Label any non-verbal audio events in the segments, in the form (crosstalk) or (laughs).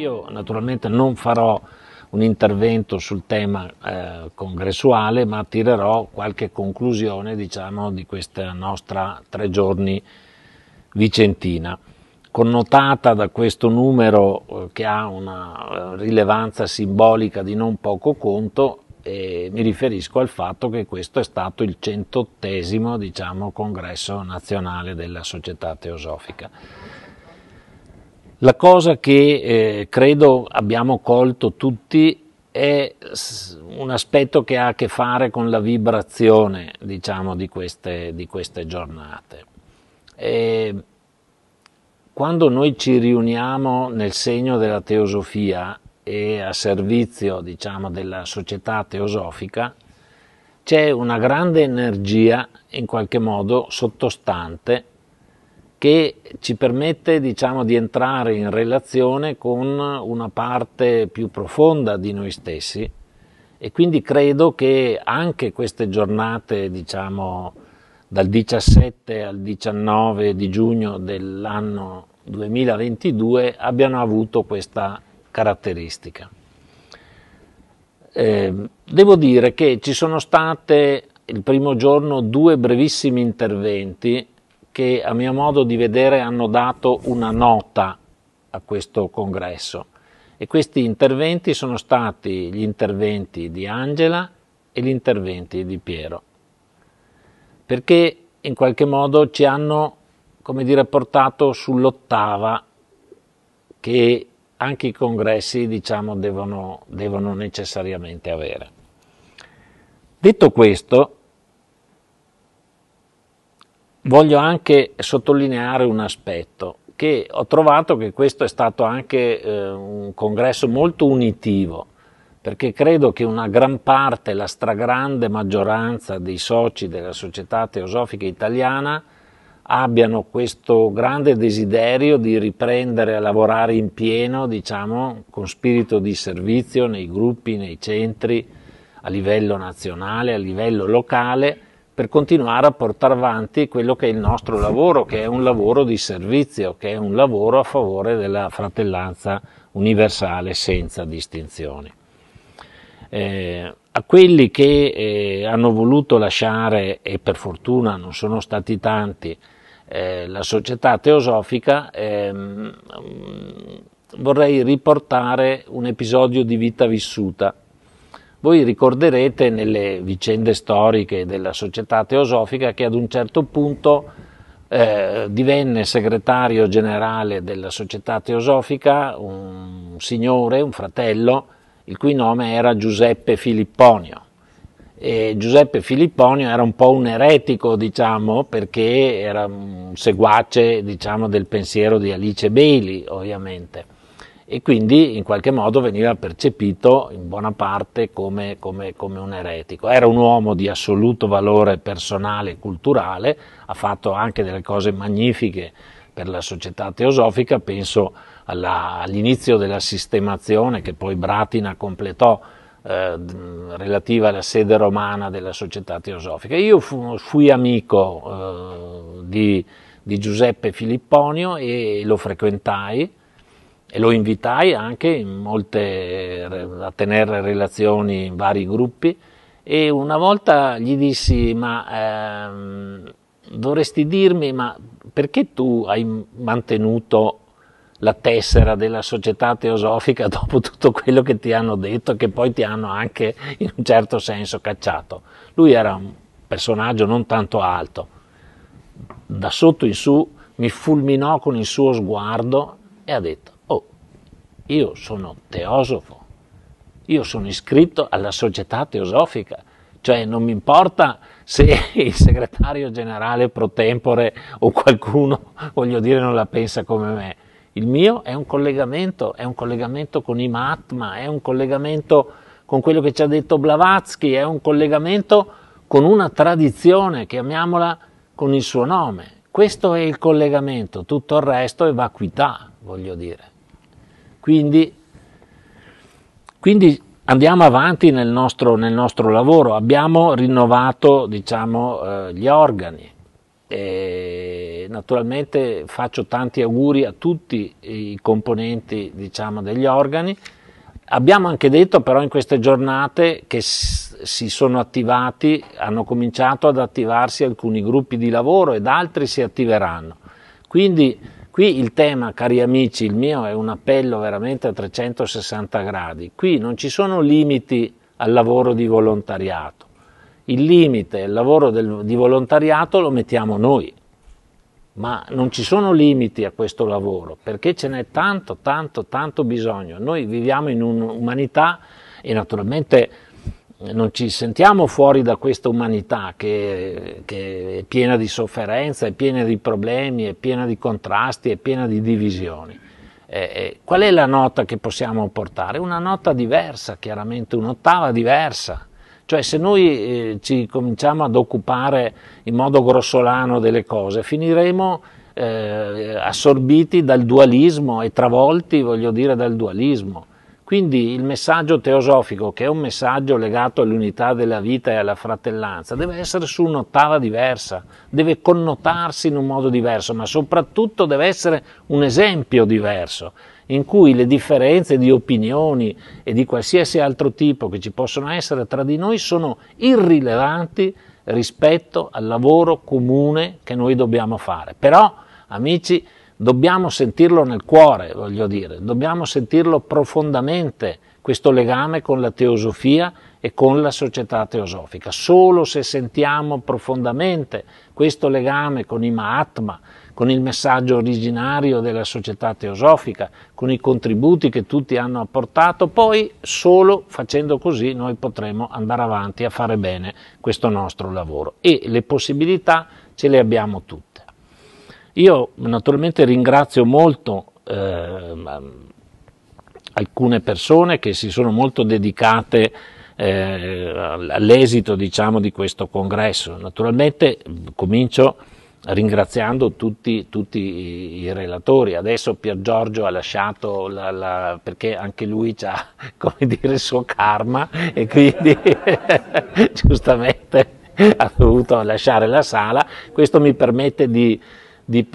Io naturalmente non farò un intervento sul tema eh, congressuale, ma tirerò qualche conclusione diciamo, di questa nostra tre giorni vicentina, connotata da questo numero eh, che ha una eh, rilevanza simbolica di non poco conto e mi riferisco al fatto che questo è stato il centottesimo diciamo, congresso nazionale della società teosofica la cosa che eh, credo abbiamo colto tutti è un aspetto che ha a che fare con la vibrazione diciamo, di, queste, di queste giornate. E quando noi ci riuniamo nel segno della teosofia e a servizio diciamo, della società teosofica, c'è una grande energia in qualche modo sottostante che ci permette diciamo, di entrare in relazione con una parte più profonda di noi stessi e quindi credo che anche queste giornate diciamo, dal 17 al 19 di giugno dell'anno 2022 abbiano avuto questa caratteristica. Eh, devo dire che ci sono state il primo giorno due brevissimi interventi che a mio modo di vedere hanno dato una nota a questo congresso e questi interventi sono stati gli interventi di Angela e gli interventi di Piero, perché in qualche modo ci hanno, come dire, portato sull'ottava che anche i congressi, diciamo, devono, devono necessariamente avere. Detto questo, voglio anche sottolineare un aspetto che ho trovato che questo è stato anche eh, un congresso molto unitivo perché credo che una gran parte, la stragrande maggioranza dei soci della Società Teosofica Italiana abbiano questo grande desiderio di riprendere a lavorare in pieno, diciamo, con spirito di servizio nei gruppi, nei centri, a livello nazionale, a livello locale per continuare a portare avanti quello che è il nostro lavoro, che è un lavoro di servizio, che è un lavoro a favore della fratellanza universale senza distinzioni. Eh, a quelli che eh, hanno voluto lasciare, e per fortuna non sono stati tanti, eh, la società teosofica, ehm, vorrei riportare un episodio di vita vissuta voi ricorderete nelle vicende storiche della società teosofica che ad un certo punto eh, divenne segretario generale della società teosofica un signore, un fratello, il cui nome era Giuseppe Filipponio. E Giuseppe Filipponio era un po' un eretico, diciamo, perché era un seguace diciamo, del pensiero di Alice Bailey, ovviamente e quindi in qualche modo veniva percepito in buona parte come, come, come, un eretico. Era un uomo di assoluto valore personale e culturale, ha fatto anche delle cose magnifiche per la società teosofica, penso alla, all'inizio della sistemazione che poi Bratina completò eh, relativa alla sede romana della società teosofica. Io fu, fui amico eh, di, di Giuseppe Filipponio e lo frequentai, e lo invitai anche molte, a tenere relazioni in vari gruppi e una volta gli dissi ma ehm, dovresti dirmi ma perché tu hai mantenuto la tessera della società teosofica (laughs) dopo tutto quello che ti hanno detto che poi ti hanno anche in un certo senso cacciato lui era un personaggio non tanto alto da sotto in su mi fulminò con il suo sguardo e ha detto io sono teosofo, io sono iscritto alla società teosofica, cioè non mi importa se (laughs) il segretario generale pro tempore o qualcuno, (laughs) voglio dire, non la pensa come me. Il mio è un collegamento, è un collegamento con i Mahatma, è un collegamento con quello che ci ha detto Blavatsky, è un collegamento con una tradizione, chiamiamola con il suo nome. Questo è il collegamento, tutto il resto è vacuità, voglio dire. Quindi, quindi andiamo avanti nel nostro, nel nostro, lavoro, abbiamo rinnovato diciamo, eh, gli organi. E naturalmente faccio tanti auguri a tutti i componenti diciamo, degli organi. Abbiamo anche detto però in queste giornate che si sono attivati, hanno cominciato ad attivarsi alcuni gruppi di lavoro ed altri si attiveranno. Quindi Qui il tema, cari amici, il mio è un appello veramente a 360 gradi. Qui non ci sono limiti al lavoro di volontariato. Il limite, il lavoro del, di volontariato lo mettiamo noi, ma non ci sono limiti a questo lavoro perché ce n'è tanto, tanto, tanto bisogno. Noi viviamo in un'umanità e naturalmente non ci sentiamo fuori da questa umanità che, che, è piena di sofferenza, è piena di problemi, è piena di contrasti, è piena di divisioni. Eh, eh, qual è la nota che possiamo portare? Una nota diversa, chiaramente, un'ottava diversa. Cioè se noi eh, ci cominciamo ad occupare in modo grossolano delle cose, finiremo eh, assorbiti dal dualismo e travolti, voglio dire, dal dualismo quindi il messaggio teosofico, che è un messaggio legato all'unità della vita e alla fratellanza, deve essere su un'ottava diversa, deve connotarsi in un modo diverso, ma soprattutto deve essere un esempio diverso, in cui le differenze di opinioni e di qualsiasi altro tipo che ci possono essere tra di noi sono irrilevanti rispetto al lavoro comune che noi dobbiamo fare. Però, amici, dobbiamo sentirlo nel cuore, voglio dire, dobbiamo sentirlo profondamente questo legame con la teosofia e con la società teosofica. Solo se sentiamo profondamente questo legame con i Mahatma, con il messaggio originario della società teosofica, con i contributi che tutti hanno apportato, poi solo facendo così noi potremo andare avanti a fare bene questo nostro lavoro e le possibilità ce le abbiamo tutte. Io naturalmente ringrazio molto eh, alcune persone che si sono molto dedicate eh, all'esito diciamo, di questo congresso. Naturalmente comincio ringraziando tutti, tutti i relatori. Adesso Pier Giorgio ha lasciato, la, la, perché anche lui ha (laughs) dire, il suo karma e quindi (laughs) giustamente ha dovuto lasciare la sala. Questo mi permette di di,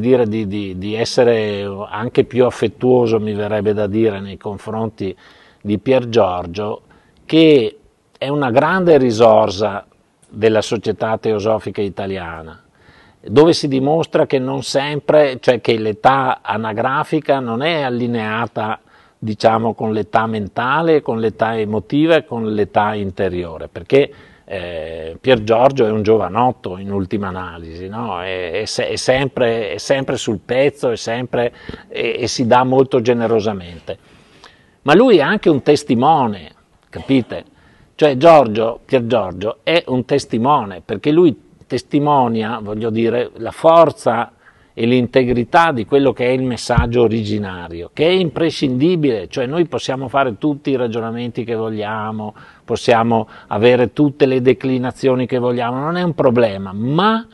dire, di, di, di, essere anche più affettuoso, mi verrebbe da dire, nei confronti di Pier Giorgio, che è una grande risorsa della società teosofica italiana, dove si dimostra che non sempre, cioè che l'età anagrafica non è allineata diciamo con l'età mentale, con l'età emotiva e con l'età interiore, perché eh, Pier Giorgio è un giovanotto in ultima analisi, no? è, è, è, sempre, è, sempre, sul pezzo sempre, e si dà molto generosamente. Ma lui è anche un testimone, capite? Cioè Giorgio, Pier Giorgio è un testimone perché lui testimonia, voglio dire, la forza e l'integrità di quello che è il messaggio originario, che è imprescindibile, cioè noi possiamo fare tutti i ragionamenti che vogliamo, possiamo avere tutte le declinazioni che vogliamo, non è un problema, ma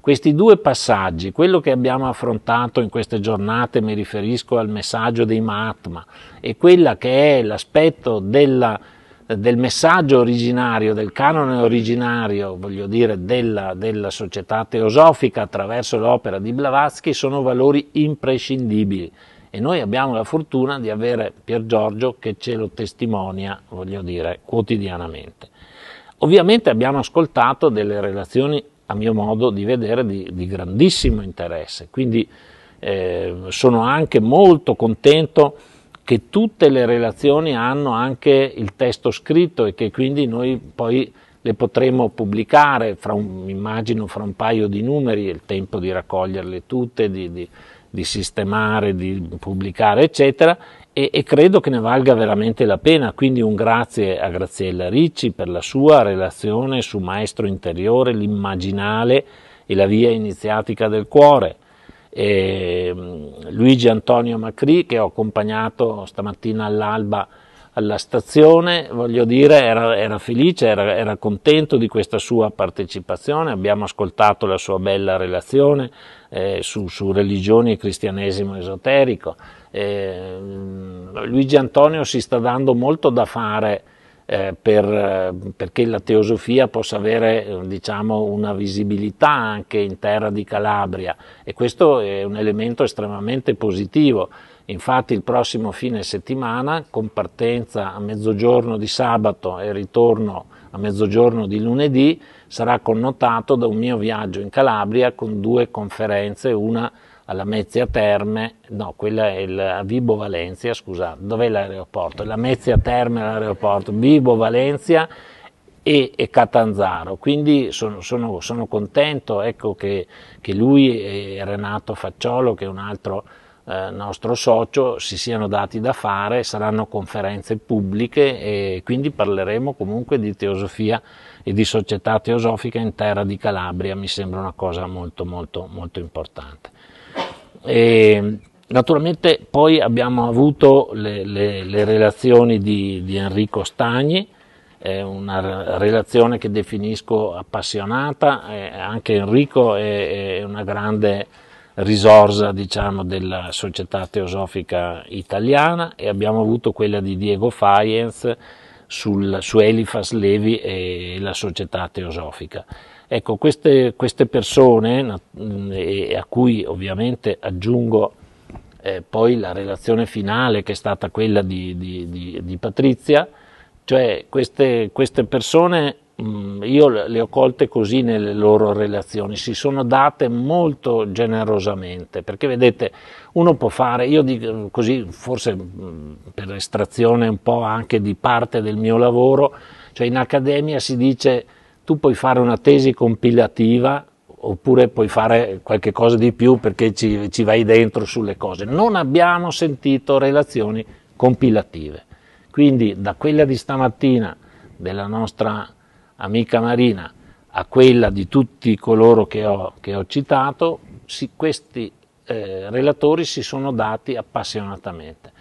questi due passaggi, quello che abbiamo affrontato in queste giornate, mi riferisco al messaggio dei Mahatma, e quella che è l'aspetto della del messaggio originario, del canone originario, voglio dire, della, della società teosofica attraverso l'opera di Blavatsky sono valori imprescindibili e noi abbiamo la fortuna di avere Pier Giorgio che ce lo testimonia, voglio dire, quotidianamente. Ovviamente abbiamo ascoltato delle relazioni, a mio modo di vedere, di, di grandissimo interesse, quindi eh, sono anche molto contento che tutte le relazioni hanno anche il testo scritto e che quindi noi poi le potremo pubblicare, fra un, immagino fra un paio di numeri, è il tempo di raccoglierle tutte, di, di, di sistemare, di pubblicare, eccetera, e, e, credo che ne valga veramente la pena. Quindi un grazie a Graziella Ricci per la sua relazione su Maestro Interiore, l'immaginale e la via iniziatica del cuore e ehm, Luigi Antonio Macri che ho accompagnato stamattina all'alba alla stazione, voglio dire, era, era felice, era, era, contento di questa sua partecipazione, abbiamo ascoltato la sua bella relazione eh, su, su, religioni e cristianesimo esoterico. Eh, Luigi Antonio si sta dando molto da fare eh, per, perché la teosofia possa avere eh, diciamo, una visibilità anche in terra di Calabria e questo è un elemento estremamente positivo. Infatti il prossimo fine settimana, con partenza a mezzogiorno di sabato e ritorno a mezzogiorno di lunedì, sarà connotato da un mio viaggio in Calabria con due conferenze, una alla Mezia Terme, no, quella è il Vibo Valencia, scusate, dov'è l'aeroporto? La Mezia Terme è l'aeroporto, Vibo Valencia e, e Catanzaro, quindi sono, sono, sono contento ecco, che, che, lui e Renato Facciolo, che è un altro eh, nostro socio, si siano dati da fare, saranno conferenze pubbliche e quindi parleremo comunque di teosofia e di società teosofica in terra di Calabria, mi sembra una cosa molto molto molto importante. E, naturalmente poi abbiamo avuto le, le, le relazioni di, di, Enrico Stagni, è una relazione che definisco appassionata, eh, anche Enrico è, è, una grande risorsa diciamo, della società teosofica italiana e abbiamo avuto quella di Diego Faienz sul, su Eliphas Levi e la società teosofica. Ecco, queste, queste persone, mm, a cui ovviamente aggiungo eh, poi la relazione finale che è stata quella di, di, di, di Patrizia, cioè queste, queste persone mh, mm, io le ho colte così nelle loro relazioni, si sono date molto generosamente, perché vedete uno può fare, io dico mm, così forse per estrazione un po' anche di parte del mio lavoro, cioè in accademia si dice tu puoi fare una tesi compilativa oppure puoi fare qualche cosa di più perché ci, ci vai dentro sulle cose. Non abbiamo sentito relazioni compilative. Quindi da quella di stamattina della nostra amica Marina a quella di tutti coloro che ho, che ho citato, si, questi eh, relatori si sono dati appassionatamente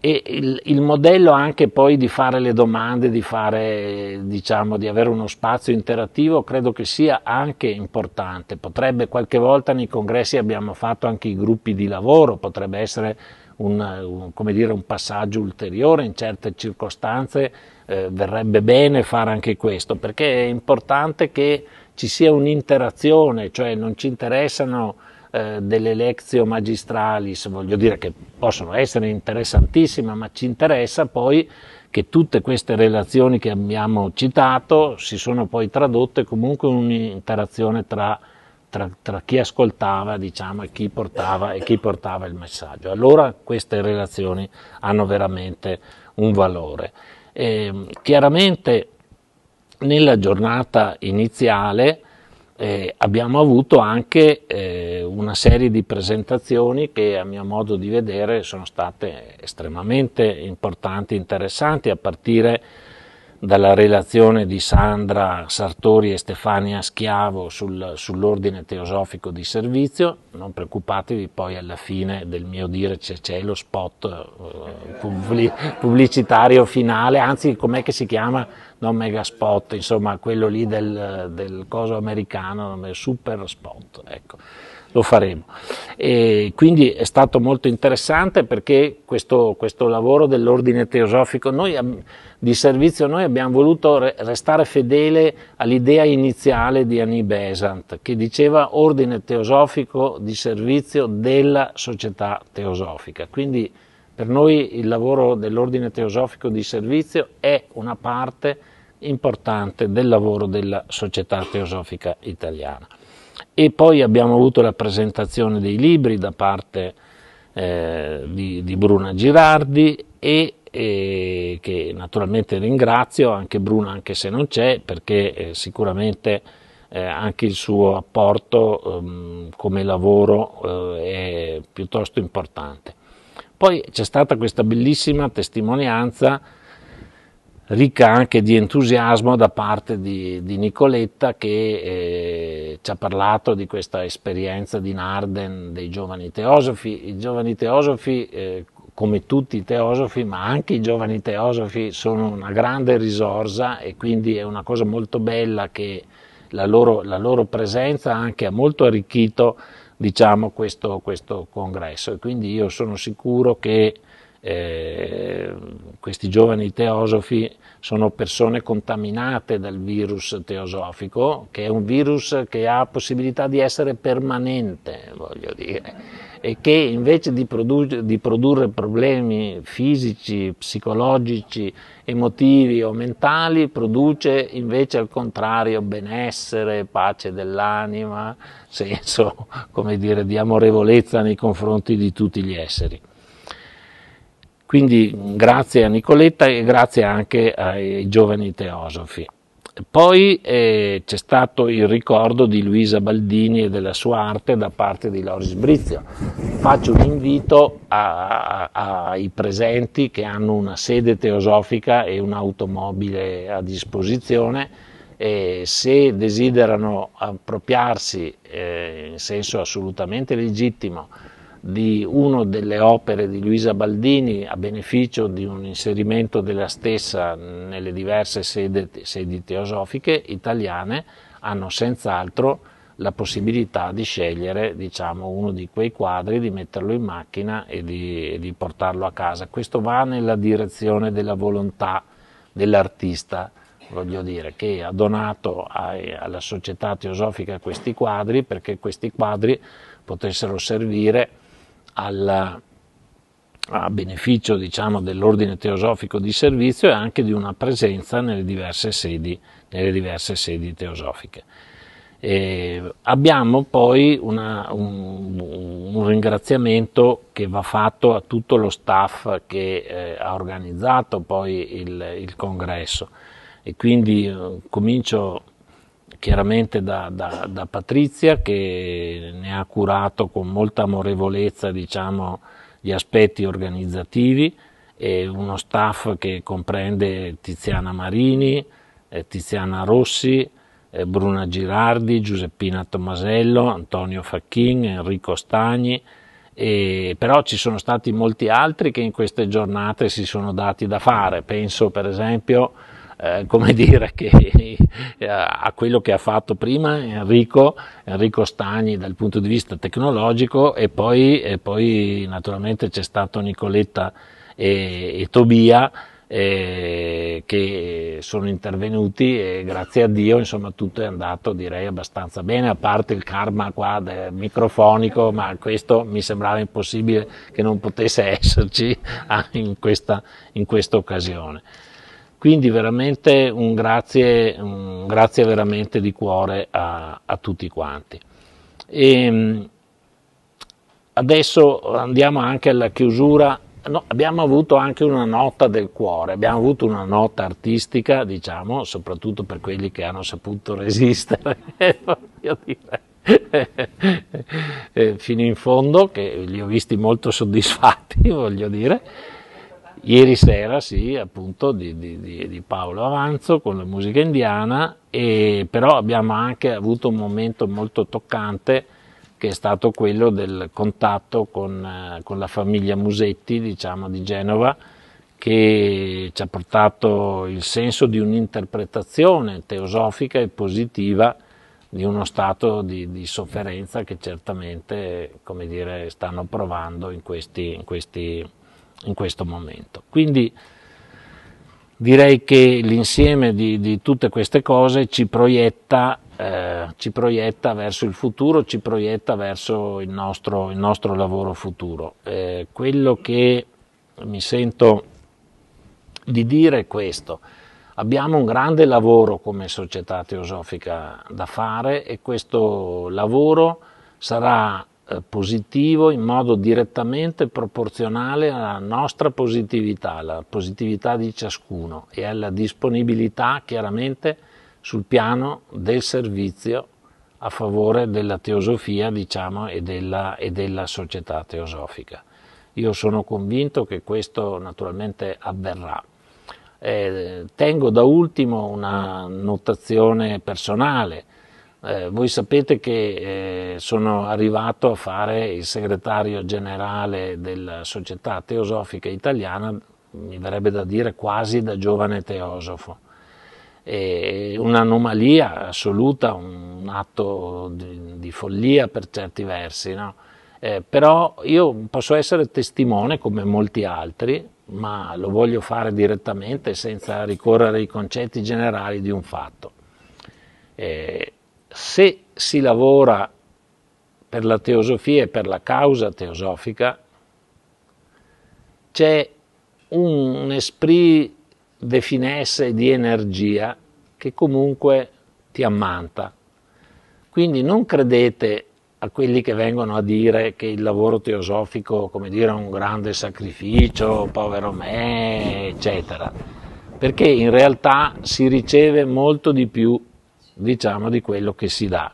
e il, il, modello anche poi di fare le domande, di, fare, diciamo, di avere uno spazio interattivo credo che sia anche importante. Potrebbe qualche volta nei congressi abbiamo fatto anche i gruppi di lavoro, potrebbe essere un, un, dire, un passaggio ulteriore in certe circostanze, eh, verrebbe bene fare anche questo, perché è importante che ci sia un'interazione, cioè non ci interessano eh, delle lezioni magistralis, voglio dire che possono essere interessantissime, ma ci interessa poi che tutte queste relazioni che abbiamo citato si sono poi tradotte comunque in un'interazione tra, tra, tra chi ascoltava diciamo, e, chi portava, e chi portava il messaggio. Allora queste relazioni hanno veramente un valore. E, ehm, chiaramente nella giornata iniziale eh, abbiamo avuto anche eh, una serie di presentazioni che a mio modo di vedere sono state estremamente importanti, interessanti, a partire dalla relazione di Sandra Sartori e Stefania Schiavo sul, sull'ordine teosofico di servizio, non preoccupatevi, poi alla fine del mio dire c'è, c'è lo spot eh, pubblicitario finale, anzi com'è che si chiama? Non mega spot, insomma quello lì del, del coso americano, super spot. Ecco lo faremo. E quindi è stato molto interessante perché questo, questo lavoro dell'ordine teosofico noi, di servizio noi abbiamo voluto restare fedele all'idea iniziale di Annie Besant che diceva ordine teosofico di servizio della società teosofica. Quindi per noi il lavoro dell'ordine teosofico di servizio è una parte importante del lavoro della società teosofica italiana e poi abbiamo avuto la presentazione dei libri da parte eh, di, di, Bruna Girardi e, e, eh, che naturalmente ringrazio anche Bruna anche se non c'è perché eh, sicuramente eh, anche il suo apporto ehm, come lavoro eh, è piuttosto importante. Poi c'è stata questa bellissima testimonianza ricca anche di entusiasmo da parte di, di Nicoletta che eh, ci ha parlato di questa esperienza di Narden dei giovani teosofi. I giovani teosofi, eh, come tutti i teosofi, ma anche i giovani teosofi, sono una grande risorsa e quindi è una cosa molto bella che la loro, la loro presenza anche ha molto arricchito diciamo, questo, questo congresso e quindi io sono sicuro che eh, questi giovani teosofi sono persone contaminate dal virus teosofico, che è un virus che ha possibilità di essere permanente, voglio dire, e che invece di, produ- di produrre problemi fisici, psicologici, emotivi o mentali, produce invece al contrario benessere, pace dell'anima, senso, come dire, di amorevolezza nei confronti di tutti gli esseri. Quindi grazie a Nicoletta e grazie anche ai giovani teosofi. Poi eh, c'è stato il ricordo di Luisa Baldini e della sua arte da parte di Loris Brizio. Faccio un invito ai presenti che hanno una sede teosofica e un'automobile a disposizione. E se desiderano appropriarsi eh, in senso assolutamente legittimo di una delle opere di Luisa Baldini a beneficio di un inserimento della stessa nelle diverse sedi, sedi teosofiche italiane hanno senz'altro la possibilità di scegliere diciamo, uno di quei quadri, di metterlo in macchina e di, e di portarlo a casa. Questo va nella direzione della volontà dell'artista, voglio dire, che ha donato ai, alla società teosofica questi quadri perché questi quadri potessero servire alla, a beneficio diciamo, dell'ordine teosofico di servizio e anche di una presenza nelle diverse sedi, nelle diverse sedi teosofiche. E abbiamo poi una, un, un, ringraziamento che va fatto a tutto lo staff che eh, ha organizzato poi il, il congresso e quindi eh, comincio chiaramente da, da, da, Patrizia che ne ha curato con molta amorevolezza diciamo, gli aspetti organizzativi e uno staff che comprende Tiziana Marini, eh, Tiziana Rossi, eh, Bruna Girardi, Giuseppina Tomasello, Antonio Facchin, Enrico Stagni, e, però ci sono stati molti altri che in queste giornate si sono dati da fare, penso per esempio eh, come (laughs) dire, che, eh, a quello che ha fatto prima Enrico, Enrico Stagni dal punto di vista tecnologico e poi, e poi naturalmente c'è stato Nicoletta e, e Tobia eh, che sono intervenuti e grazie a Dio insomma tutto è andato direi abbastanza bene a parte il karma qua microfonico ma questo mi sembrava impossibile che non potesse (laughs) esserci ah, in questa, in questa occasione. Quindi veramente un grazie, un grazie veramente di cuore a, a tutti quanti. E ehm, adesso andiamo anche alla chiusura. No, abbiamo avuto anche una nota del cuore, abbiamo avuto una nota artistica, diciamo, soprattutto per quelli che hanno saputo resistere, (laughs) eh, voglio dire. Eh, fino in fondo, che li ho visti molto soddisfatti, (laughs) voglio dire. Ieri sera, sì, appunto, di, di, di Paolo Avanzo con la musica indiana, e, però abbiamo anche avuto un momento molto toccante che è stato quello del contatto con, eh, con la famiglia Musetti, diciamo, di Genova, che ci ha portato il senso di un'interpretazione teosofica e positiva di uno stato di, di sofferenza che certamente, come dire, stanno provando in questi, in questi in questo momento. Quindi direi che l'insieme di, di tutte queste cose ci proietta, eh, ci proietta, verso il futuro, ci proietta verso il nostro, il nostro lavoro futuro. Eh, quello che mi sento di dire è questo. Abbiamo un grande lavoro come società teosofica da fare e questo lavoro sarà eh, positivo in modo direttamente proporzionale alla nostra positività, alla positività di ciascuno e alla disponibilità chiaramente sul piano del servizio a favore della teosofia diciamo, e, della, e della società teosofica. Io sono convinto che questo naturalmente avverrà. Eh, tengo da ultimo una notazione personale eh, voi sapete che eh, sono arrivato a fare il segretario generale della Società Teosofica Italiana, mi verrebbe da dire quasi da giovane teosofo. E un'anomalia assoluta, un atto di, di, follia per certi versi, no? eh, però io posso essere testimone come molti altri, ma lo voglio fare direttamente senza ricorrere ai concetti generali di un fatto. Eh, se si lavora per la teosofia e per la causa teosofica, c'è un, esprit de finesse di energia che comunque ti ammanta. Quindi non credete a quelli che vengono a dire che il lavoro teosofico, come dire, è un grande sacrificio, povero me, eccetera, perché in realtà si riceve molto di più diciamo, di quello che si dà.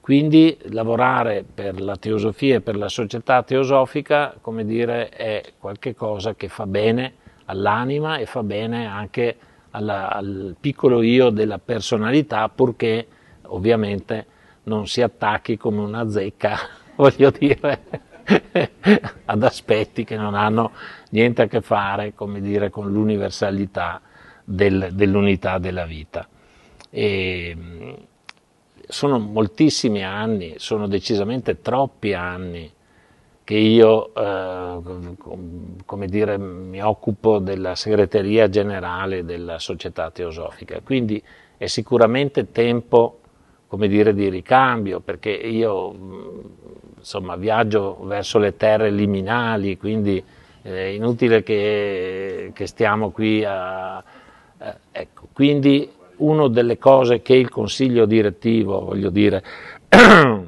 Quindi lavorare per la teosofia e per la società teosofica, come dire, è qualcosa che fa bene all'anima e fa bene anche alla, al piccolo io della personalità, purché ovviamente non si attacchi come una zecca, (laughs) voglio dire, (laughs) ad aspetti che non hanno niente a che fare, come dire, con l'universalità del, dell'unità della vita. E ehm, sono moltissimi anni, sono decisamente troppi anni che io eh, come dire, mi occupo della segreteria generale della società teosofica, quindi è sicuramente tempo come dire, di ricambio, perché io mm, insomma, viaggio verso le terre liminali, quindi è eh, inutile che, che stiamo qui a... Eh, ecco, quindi una delle cose che il consiglio direttivo, voglio dire, (clears throat)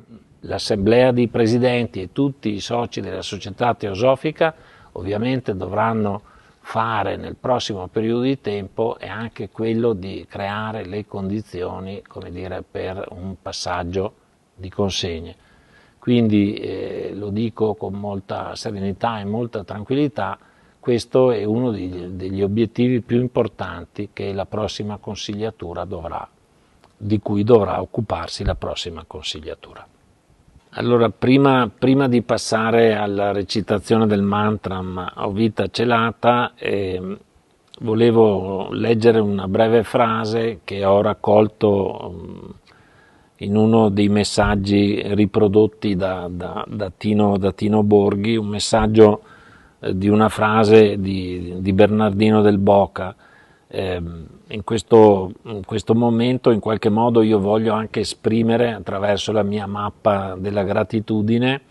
l'assemblea di presidenti e tutti i soci della società teosofica ovviamente dovranno fare nel prossimo periodo di tempo è anche quello di creare le condizioni dire, per un passaggio di consegne. Quindi eh, lo dico con molta serenità e molta tranquillità, questo è uno degli obiettivi più importanti che la prossima consigliatura dovrà, di cui dovrà occuparsi la prossima consigliatura. Allora, prima, prima, di passare alla recitazione del mantra o vita celata, eh, volevo leggere una breve frase che ho raccolto ehm, in uno dei messaggi riprodotti da, da, da, Tino, da Tino Borghi, un messaggio di una frase di, di Bernardino del Boca. Eh, in, questo, in questo momento in qualche modo io voglio anche esprimere attraverso la mia mappa della gratitudine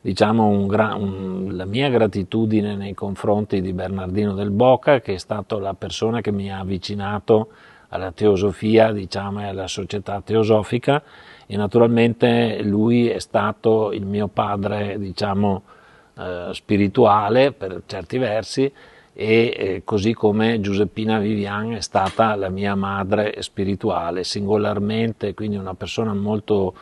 diciamo un gra- un, la mia gratitudine nei confronti di Bernardino del Boca che è stato la persona che mi ha avvicinato alla teosofia diciamo e alla società teosofica e naturalmente lui è stato il mio padre diciamo eh, spirituale per certi versi e eh, così come Giuseppina Vivian è stata la mia madre spirituale singolarmente, quindi una persona molto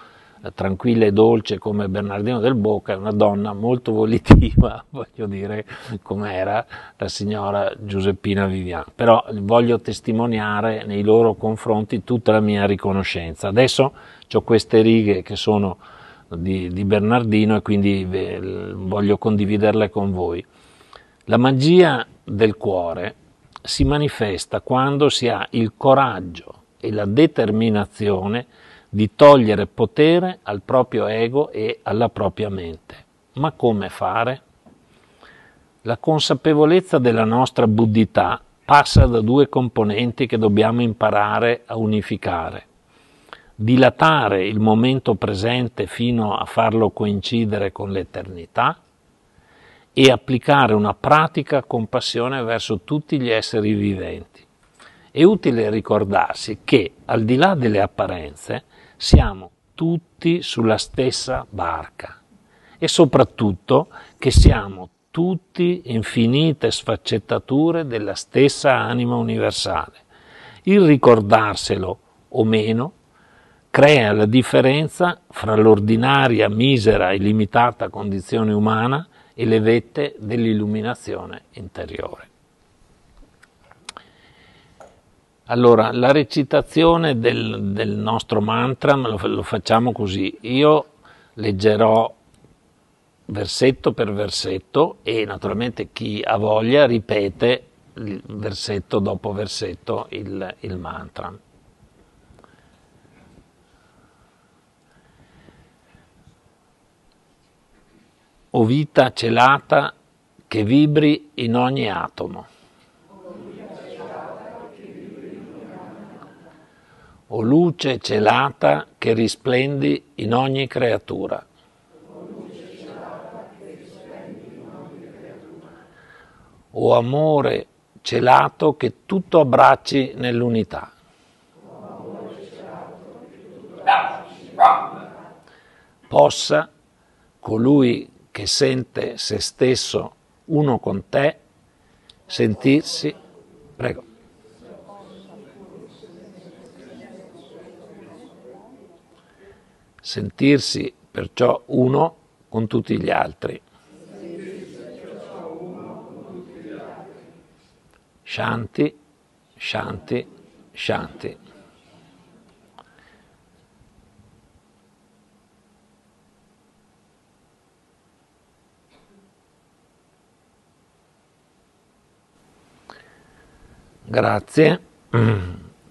eh, tranquilla e dolce come Bernardino del Bocca, è una donna molto volitiva, (laughs) voglio dire, come era la signora Giuseppina Vivian. Però voglio testimoniare nei loro confronti tutta la mia riconoscenza. Adesso ho queste righe che sono di, di Bernardino e quindi voglio condividerle con voi. La magia del cuore si manifesta quando si ha il coraggio e la determinazione di togliere potere al proprio ego e alla propria mente. Ma come fare? La consapevolezza della nostra buddità passa da due componenti che dobbiamo imparare a unificare dilatare il momento presente fino a farlo coincidere con l'eternità e applicare una pratica compassione verso tutti gli esseri viventi. È utile ricordarsi che, al di là delle apparenze, siamo tutti sulla stessa barca e soprattutto che siamo tutti infinite sfaccettature della stessa anima universale. Il ricordarselo o meno crea la differenza fra l'ordinaria, misera e limitata condizione umana e le vette dell'illuminazione interiore. Allora, la recitazione del, del nostro mantra lo, lo facciamo così. Io leggerò versetto per versetto e naturalmente chi ha voglia ripete versetto dopo versetto il, il mantra. o vita celata che vibri in ogni atomo. O luce celata che risplendi in ogni creatura. O amore celato che tutto abbracci nell'unità. Possa colui che sente se stesso uno con te, sentirsi, prego. Sentirsi perciò uno con tutti gli altri. Shanti, Shanti, Shanti. Grazie. Mm.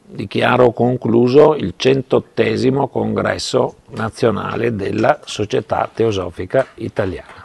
Dichiaro concluso il centottesimo congresso nazionale della Società Teosofica Italiana.